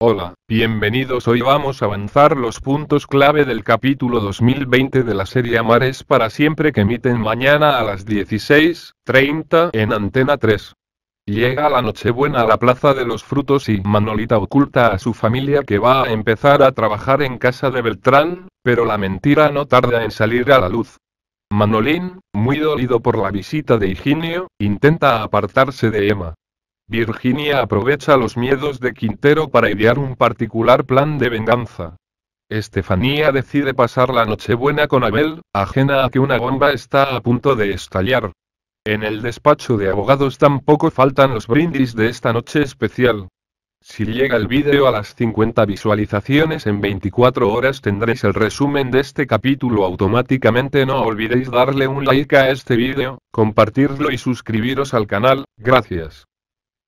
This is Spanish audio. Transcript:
Hola, bienvenidos. Hoy vamos a avanzar los puntos clave del capítulo 2020 de la serie Amares para siempre que emiten mañana a las 16.30 en Antena 3. Llega la Nochebuena a la Plaza de los Frutos y Manolita oculta a su familia que va a empezar a trabajar en casa de Beltrán, pero la mentira no tarda en salir a la luz. Manolín, muy dolido por la visita de Higinio, intenta apartarse de Emma, Virginia aprovecha los miedos de Quintero para idear un particular plan de venganza. Estefanía decide pasar la Nochebuena con Abel, ajena a que una bomba está a punto de estallar. En el despacho de abogados tampoco faltan los brindis de esta noche especial. Si llega el vídeo a las 50 visualizaciones en 24 horas tendréis el resumen de este capítulo automáticamente. No olvidéis darle un like a este vídeo, compartirlo y suscribiros al canal, gracias.